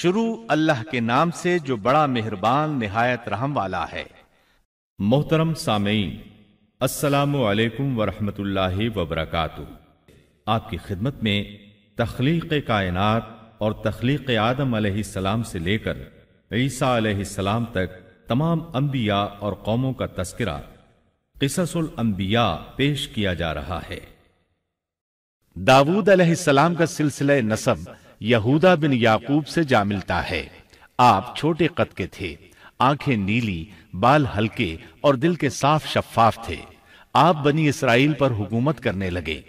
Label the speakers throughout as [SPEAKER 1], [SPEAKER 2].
[SPEAKER 1] शुरू अल्लाह के नाम से जो बड़ा मेहरबान नहायत रहम वाला है मोहतरम सामीन असलकम वरहमतुल्ला वबरक आपकी खिदमत में तख्लीक कायनात और तख्लीक आदम सलाम से लेकर ईसा सलाम तक तमाम अम्बिया और कौमों का तस्करा किससुल पेश किया जा रहा है दाऊद का सिलसिला नसब यहूदा बिन याकूब से जा मिलता है आप छोटे कद के थे आंखें नीली बाल हल्के और दिल के साफ शफाफ थे आप बनी इसराइल पर हुकूमत करने लगे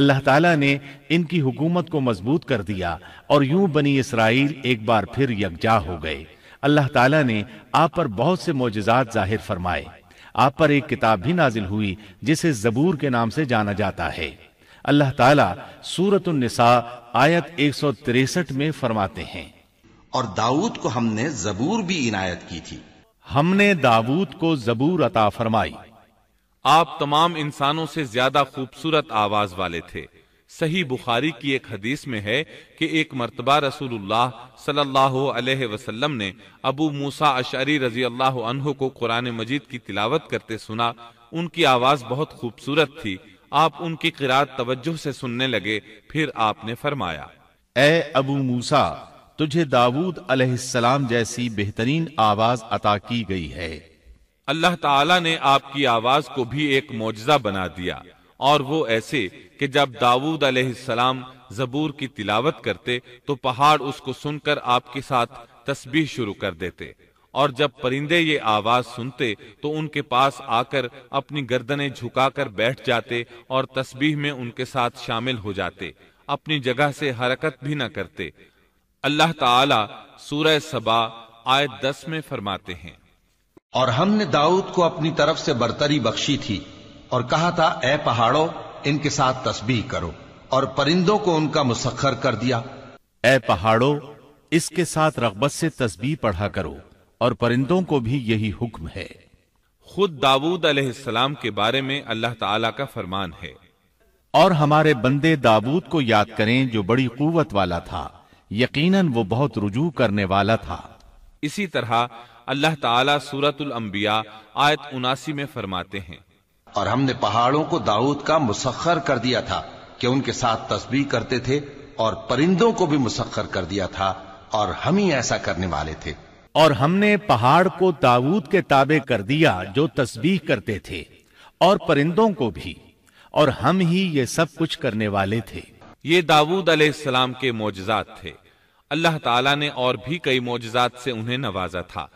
[SPEAKER 1] अल्लाह ताला ने इनकी हुकूमत को मजबूत कर दिया और यूं बनी इसराइल एक बार फिर यकजा हो गए अल्लाह ताला ने आप पर बहुत से मोजात जाहिर फरमाए आप पर एक किताब भी नाजिल हुई जिसे जबूर के नाम से जाना जाता है अल्लाह ताला सूरत निसा आयत एक में फरमाते हैं और दाऊद को हमने जबूर भी इनायत की थी हमने दाऊद को जबूर अता फरमाई
[SPEAKER 2] आप तमाम इंसानों से ज्यादा खूबसूरत आवाज वाले थे सही बुखारी की एक हदीस में है कि एक मरतबा रसूलुल्लाह सल्लल्लाहु अलैहि वसल्लम ने अबू मूसा अशारी रजी अल्लाह को कुरान मजीद की तिलावत करते सुना उनकी आवाज़ बहुत खूबसूरत थी आप उनकी किरात तवज्जो से सुनने लगे फिर आपने फरमाया
[SPEAKER 1] ए अबू मूसा तुझे दाऊद अलैहिस्सलाम जैसी बेहतरीन आवाज अता की गई है
[SPEAKER 2] अल्लाह ताला ने आपकी आवाज को भी एक मुआजा बना दिया और वो ऐसे कि जब दाऊद अलैहिस्सलाम जबूर की तिलावत करते तो पहाड़ उसको सुनकर आपके साथ तस्बीह शुरू कर देते और जब परिंदे ये आवाज सुनते तो उनके पास आकर अपनी गर्दनें झुकाकर बैठ जाते और तस्बीह में उनके साथ शामिल हो जाते अपनी जगह से हरकत भी न करते अल्लाह ताला सूरह सबा आयत दस में फरमाते हैं
[SPEAKER 3] और हमने दाऊद को अपनी तरफ से बर्तरी बख्शी थी और कहा था ए पहाड़ों इनके साथ तस्बीह करो और परिंदों को उनका मुसखर कर दिया ए पहाड़ों इसके साथ रगबत से तस्बीह पढ़ा करो और परिंदों को भी यही हुक्म है
[SPEAKER 2] खुद दाऊद अलैहिस्सलाम के बारे में अल्लाह ताला का फरमान है
[SPEAKER 1] और हमारे बंदे दाऊद को याद करें जो बड़ी कुवत वाला था यकीनन वो
[SPEAKER 3] बहुत रुजू करने वाला था
[SPEAKER 2] इसी तरह अल्लाह ताला सूरतुल अंबिया आयत उनासी में फरमाते हैं
[SPEAKER 3] और हमने पहाड़ों को दाऊद का मुसखर कर दिया था कि उनके साथ तस्बीह करते थे और परिंदों को भी मुसखर कर दिया था और हम ही ऐसा करने वाले थे और हमने पहाड़ को ताबूत के ताबे कर
[SPEAKER 1] दिया जो तस्बीह करते थे और परिंदों को भी और हम ही ये सब कुछ करने वाले थे
[SPEAKER 2] ये दाऊद अलैहिस्सलाम के मोजात थे अल्लाह ताला ने और भी कई मोजात से उन्हें नवाजा था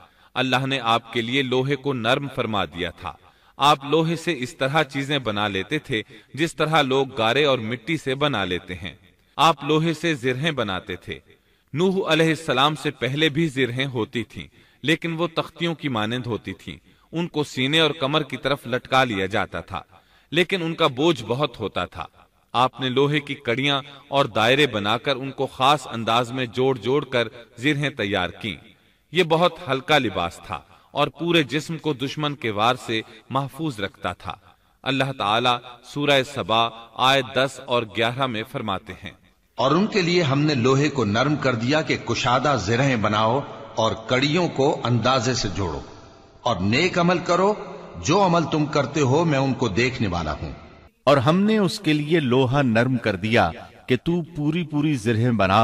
[SPEAKER 2] अल्लाह ने आपके लिए लोहे को नर्म फरमा दिया था आप लोहे से इस तरह चीजें बना लेते थे जिस तरह लोग गारे और मिट्टी से बना लेते हैं आप लोहे से जिरहें बनाते थे नूह अलैहिस्सलाम से पहले भी जिरहें होती थीं, लेकिन वो तख्तियों की मानंद होती थीं। उनको सीने और कमर की तरफ लटका लिया जाता था लेकिन उनका बोझ बहुत होता था आपने लोहे की कड़ियां और दायरे बनाकर उनको खास अंदाज में जोड़ जोड़ कर जिरहें तैयार की ये बहुत हल्का लिबास था और पूरे जिस्म को दुश्मन के वार से महफूज रखता था अल्लाह ताला सूरह सबा आय दस और ग्यारह में फरमाते हैं
[SPEAKER 3] और उनके लिए हमने लोहे को नरम कर दिया कि कुशादा जिरहें बनाओ और कड़ियों को अंदाजे से जोड़ो और नेक अमल करो जो अमल तुम करते हो मैं उनको देखने वाला हूं और हमने उसके लिए
[SPEAKER 1] लोहा नरम कर दिया कि तू पूरी पूरी जिरहें बना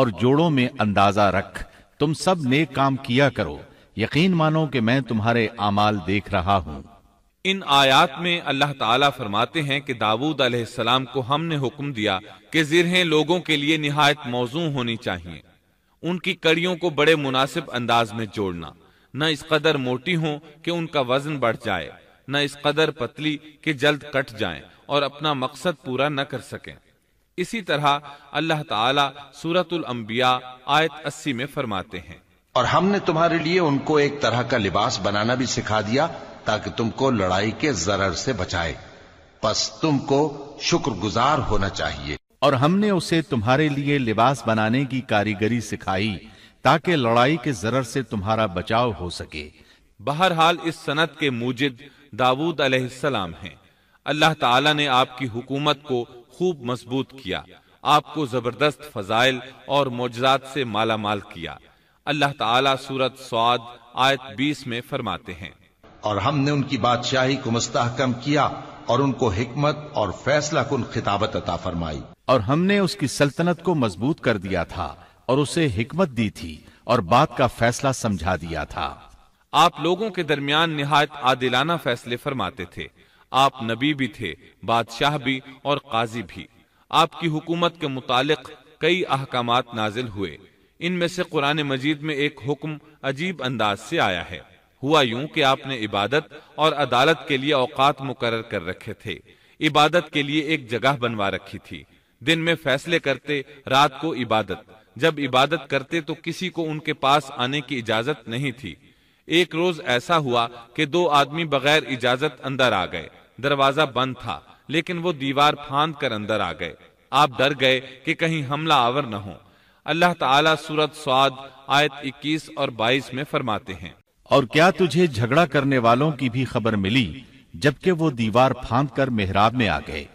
[SPEAKER 1] और जोड़ों में अंदाजा रख तुम सब नेक काम किया करो यकीन मानो कि मैं तुम्हारे अमाल देख रहा हूं
[SPEAKER 2] इन आयात में अल्लाह ताला फरमाते हैं कि दाऊद अलैहिस्सलाम को हमने हुक्म दिया कि जिरहें लोगों के लिए निहायत मौजू होनी चाहिए उनकी कड़ियों को बड़े मुनासिब अंदाज में जोड़ना न इस कदर मोटी हो कि उनका वजन बढ़ जाए न इस कदर पतली कि जल्द कट जाए और अपना मकसद पूरा न कर सकें इसी तरह अल्लाह ताला सूरतुल अंबिया आयत अस्सी में फरमाते हैं
[SPEAKER 3] और हमने तुम्हारे लिए उनको एक तरह का लिबास बनाना भी सिखा दिया ताकि तुमको लड़ाई के जरर से बचाए बस तुमको शुक्रगुजार
[SPEAKER 1] होना चाहिए और हमने उसे तुम्हारे लिए लिबास बनाने की कारीगरी सिखाई ताकि लड़ाई के जरर से तुम्हारा बचाव हो सके
[SPEAKER 2] बहरहाल इस सनत के मूजिद दाऊद अलैहिस्सलाम हैं अल्लाह ताला ने आपकी हुकूमत को खूब मजबूत किया आपको जबरदस्त फजाइल और मोजात से माला माल किया अल्लाह ताला सूरत स्वाद आयत 20 में फरमाते हैं
[SPEAKER 3] और हमने उनकी बादशाही को मुस्तहकम किया और उनको हिकमत और फैसला कुन खिताबत अता फरमाई और हमने उसकी सल्तनत को मजबूत कर दिया था और उसे हिकमत
[SPEAKER 1] दी थी और बात का फैसला समझा दिया था
[SPEAKER 2] आप लोगों के दरमियान निहायत आदिलाना फैसले फरमाते थे आप नबी भी थे बादशाह भी और काजी भी आपकी हुकूमत के मुतालिक कई अहकाम नाजिल हुए इनमें से कुरान मजीद में एक हुक्म अजीब अंदाज से आया है हुआ यूं कि आपने इबादत और अदालत के लिए औकात मुकर कर रखे थे इबादत के लिए एक जगह बनवा रखी थी दिन में फैसले करते रात को इबादत जब इबादत करते तो किसी को उनके पास आने की इजाजत नहीं थी एक रोज ऐसा हुआ कि दो आदमी बगैर इजाजत अंदर आ गए दरवाजा बंद था लेकिन वो दीवार फांद कर अंदर आ गए आप डर गए कि कहीं हमला आवर न हो अल्लाह ताला सूरत स्वाद आयत 21 और 22 में फरमाते हैं
[SPEAKER 1] और क्या तुझे झगड़ा करने वालों की भी खबर मिली जबकि वो दीवार फांद कर मेहराब में आ गए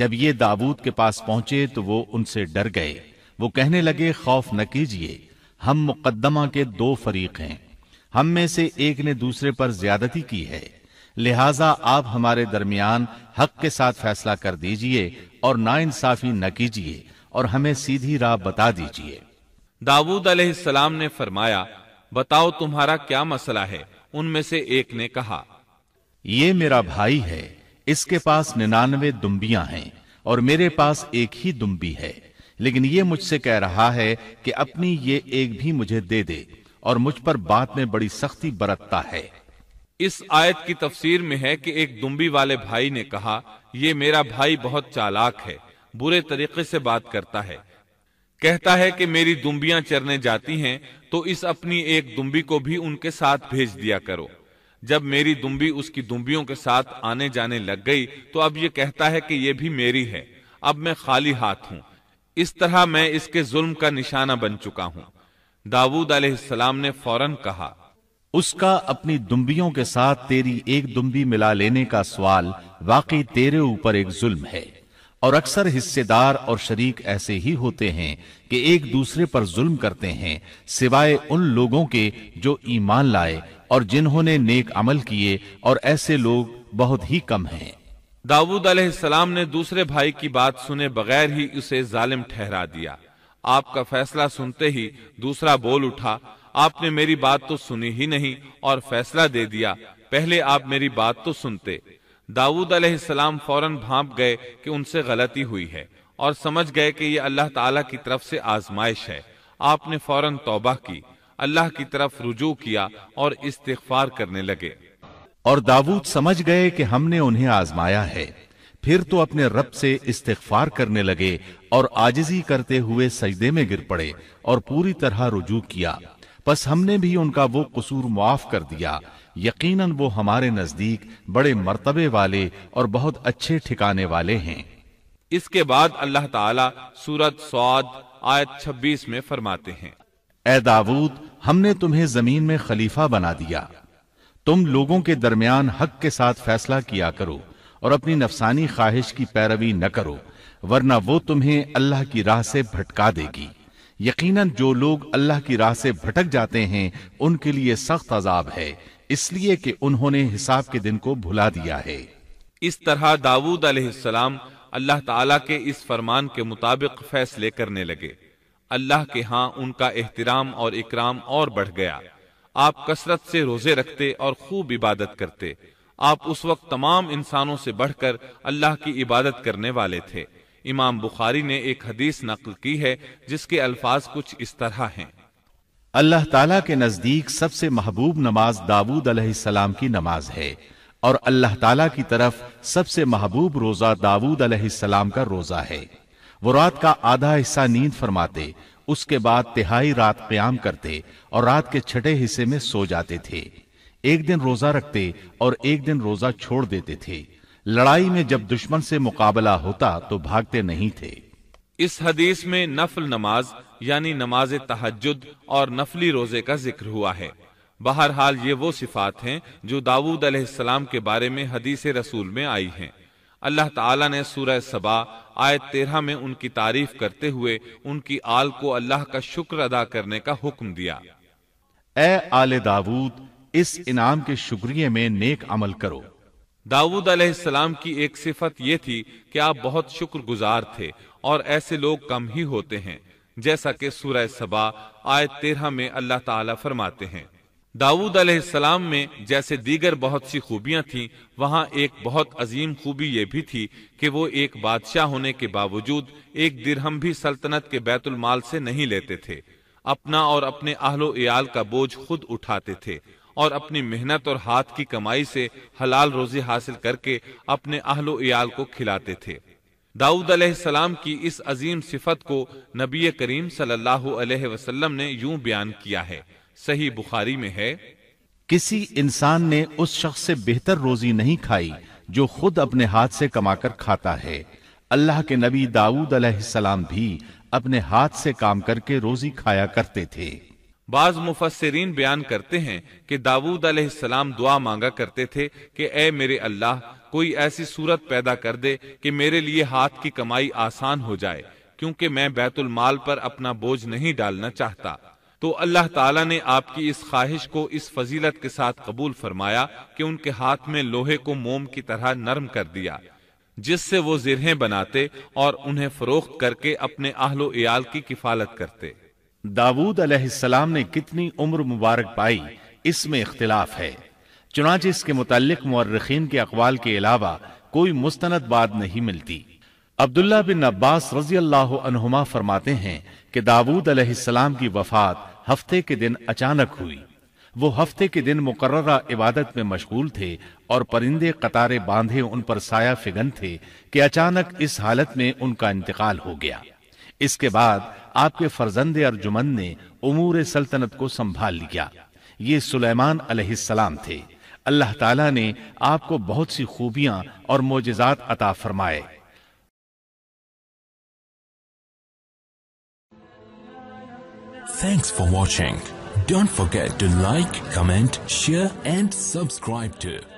[SPEAKER 1] जब ये दाऊद के पास पहुंचे तो वो उनसे डर गए वो कहने लगे खौफ न कीजिए हम मुकदमा के दो फरीक हैं हम में से एक ने दूसरे पर ज्यादती की है लिहाजा आप हमारे दरमियान हक के साथ फैसला कर दीजिए और नाइंसाफी न कीजिए और हमें सीधी राह बता दीजिए
[SPEAKER 2] दाऊद अलैहिस्सलाम ने फरमाया बताओ तुम्हारा क्या मसला है उनमें से एक ने कहा
[SPEAKER 1] ये मेरा भाई है इसके पास निन्यानवे दुम्बियां हैं और मेरे पास एक ही दुम्बी है लेकिन ये मुझसे कह रहा है कि अपनी ये एक भी मुझे दे दे और मुझ पर बात में बड़ी सख्ती बरतता है
[SPEAKER 2] इस आयत की तफसीर में है कि एक दुम्बी वाले भाई ने कहा ये मेरा भाई बहुत चालाक है बुरे तरीके से बात करता है कहता है कि मेरी दुम्बियां चरने जाती हैं तो इस अपनी एक दुम्बी को भी उनके साथ भेज दिया करो जब मेरी दुम्बी उसकी दुम्बियों के साथ आने जाने लग गई तो अब ये कहता है कि ये भी मेरी है अब मैं खाली हाथ हूं इस तरह मैं इसके जुल्म का निशाना बन चुका हूँ दाऊद अलैहिस्सलाम ने फौरन कहा
[SPEAKER 1] उसका अपनी दुम्बियों के साथ तेरी एक दुम्बी मिला लेने का सवाल वाकई तेरे ऊपर एक जुल्म है और अक्सर हिस्सेदार और शरीक ऐसे ही होते हैं कि एक दूसरे पर जुल्म करते हैं सिवाय उन लोगों के जो ईमान लाए और जिन्होंने नेक अमल किए और ऐसे लोग बहुत ही कम हैं
[SPEAKER 2] दाऊद अलैहिस्सलाम ने दूसरे भाई की बात सुने बगैर ही उसे जालिम ठहरा दिया आपका फैसला सुनते ही दूसरा बोल उठा आपने मेरी बात तो सुनी ही नहीं और फैसला दे दिया पहले आप मेरी बात तो सुनते दाऊद अलैहिस्सलाम फौरन भाप गए कि उनसे गलती हुई है और समझ गए कि ये अल्लाह ताला की तरफ से आजमाइश है आपने फौरन तौबा की अल्लाह की तरफ रुजू किया और इस्तिगफार करने लगे
[SPEAKER 1] और दाऊद समझ गए कि हमने उन्हें आजमाया है फिर तो अपने रब से इस्तिगफार करने लगे और आजिजी करते हुए सजदे में गिर पड़े और पूरी तरह रुजू किया बस हमने भी उनका वो कसूर मुआफ कर दिया यकीनन वो हमारे नजदीक बड़े मर्तबे वाले और बहुत अच्छे ठिकाने वाले हैं
[SPEAKER 2] इसके बाद अल्लाह ताला सूरत सौद आयत 26 में फरमाते हैं
[SPEAKER 1] ए दाऊद हमने तुम्हें जमीन में खलीफा बना दिया तुम लोगों के दरमियान हक के साथ फैसला किया करो और अपनी नफसानी ख्वाहिश की पैरवी न करो वरना वो तुम्हें अल्लाह की राह से भटका देगी यकीनन जो लोग अल्लाह की राह से भटक जाते हैं उनके लिए सख्त अजाब है इसलिए कि उन्होंने हिसाब के दिन को भुला दिया
[SPEAKER 2] है इस तरह दाऊद अलैहिस्सलाम अल्लाह ताला के इस फरमान के मुताबिक फैसले करने लगे अल्लाह के हाँ उनका एहतराम और इकराम और बढ़ गया आप कसरत से रोजे रखते और खूब इबादत करते आप उस वक्त तमाम इंसानों से बढ़कर अल्लाह की इबादत करने वाले थे इमाम बुखारी ने एक हदीस नकल की है जिसके अल्फाज कुछ इस तरह हैं
[SPEAKER 1] अल्लाह ताला के नजदीक सबसे महबूब नमाज दाऊद अलैहिस्सलाम की नमाज है और अल्लाह ताला की तरफ सबसे महबूब रोजा दाऊद अलैहिस्सलाम का रोजा है वो रात का आधा हिस्सा नींद फरमाते उसके बाद तिहाई रात क्याम करते और रात के छठे हिस्से में सो जाते थे एक दिन रोजा रखते और एक दिन रोजा छोड़ देते थे लड़ाई में जब दुश्मन से मुकाबला होता तो भागते नहीं थे
[SPEAKER 2] इस हदीस में नफल नमाज यानी नमाज तहजद और नफली रोजे का जिक्र हुआ है बहरहाल ये वो सिफात हैं जो दाऊद अलैहिस्सलाम के बारे में हदीस रसूल में आई हैं अल्लाह ताला ने सूरह सबा आयत तेरह में उनकी तारीफ करते हुए उनकी आल को अल्लाह का शुक्र अदा करने का हुक्म दिया
[SPEAKER 1] ए आले दाऊद इस इनाम के शुक्रिया में नेक अमल करो
[SPEAKER 2] दाऊद अलैहिस्सलाम की एक सिफत ये थी कि आप बहुत शुक्रगुजार थे और ऐसे लोग कम ही होते हैं जैसा कि सूरह सबा आय तेरह में अल्लाह ताला फरमाते हैं दाऊद अलैहिस्सलाम में जैसे दीगर बहुत सी खूबियां थीं वहां एक बहुत अजीम खूबी यह भी थी कि वो एक बादशाह होने के बावजूद एक दिरहम भी सल्तनत के बैतुल माल से नहीं लेते थे अपना और अपने आहलो याल का बोझ खुद उठाते थे और अपनी मेहनत और हाथ की कमाई से हलाल रोजी हासिल करके अपने आहलो याल को खिलाते थे दाऊद अलैहिस्सलाम की इस अजीम सिफत को नबी करीम सल्लल्लाहु अलैहि वसल्लम ने यूं बयान किया है सही बुखारी में है
[SPEAKER 1] किसी इंसान ने उस शख्स से बेहतर रोजी नहीं खाई जो खुद अपने हाथ से कमाकर खाता है अल्लाह के नबी दाऊद अलैहिस्सलाम भी अपने हाथ से काम करके रोजी खाया करते
[SPEAKER 2] थे बाज मुफसरीन बयान करते हैं कि दाऊद अलैहिस्सलाम दुआ मांगा करते थे कि ए मेरे अल्लाह कोई ऐसी सूरत पैदा कर दे कि मेरे लिए हाथ की कमाई आसान हो जाए क्योंकि मैं बैतुल माल पर अपना बोझ नहीं डालना चाहता तो अल्लाह ताला ने आपकी इस ख्वाहिश को इस फजीलत के साथ कबूल फरमाया कि उनके हाथ में लोहे को मोम की तरह नरम कर दिया जिससे वो जिरहें बनाते और उन्हें फरोख्त करके अपने आहलो इयाल की किफालत करते
[SPEAKER 1] दाऊद अलैहिस्सलाम ने कितनी उम्र मुबारक पाई इसमें इख्तिलाफ है चुनाच इसके मुतालिक मर्रखीन के अकवाल के अलावा कोई मुस्तनद बात नहीं मिलती अब्दुल्ला बिन अब्बास रजी अल्लाहुमा फरमाते हैं कि दाऊद अलैहिस्सलाम की वफात हफ्ते के दिन अचानक हुई वो हफ्ते के दिन मुकर्रा इबादत में मशगूल थे और परिंदे कतारे बांधे उन पर साया फिगन थे कि अचानक इस हालत में उनका इंतकाल हो गया इसके बाद आपके फर्जंदे अर्जुमन ने उमूर सल्तनत को संभाल लिया ये सुलेमान अलैहिस्सलाम थे अल्लाह ताला ने आपको बहुत सी खूबियां और मोजात अता फरमाए thanks for watching don't forget to like comment share and subscribe to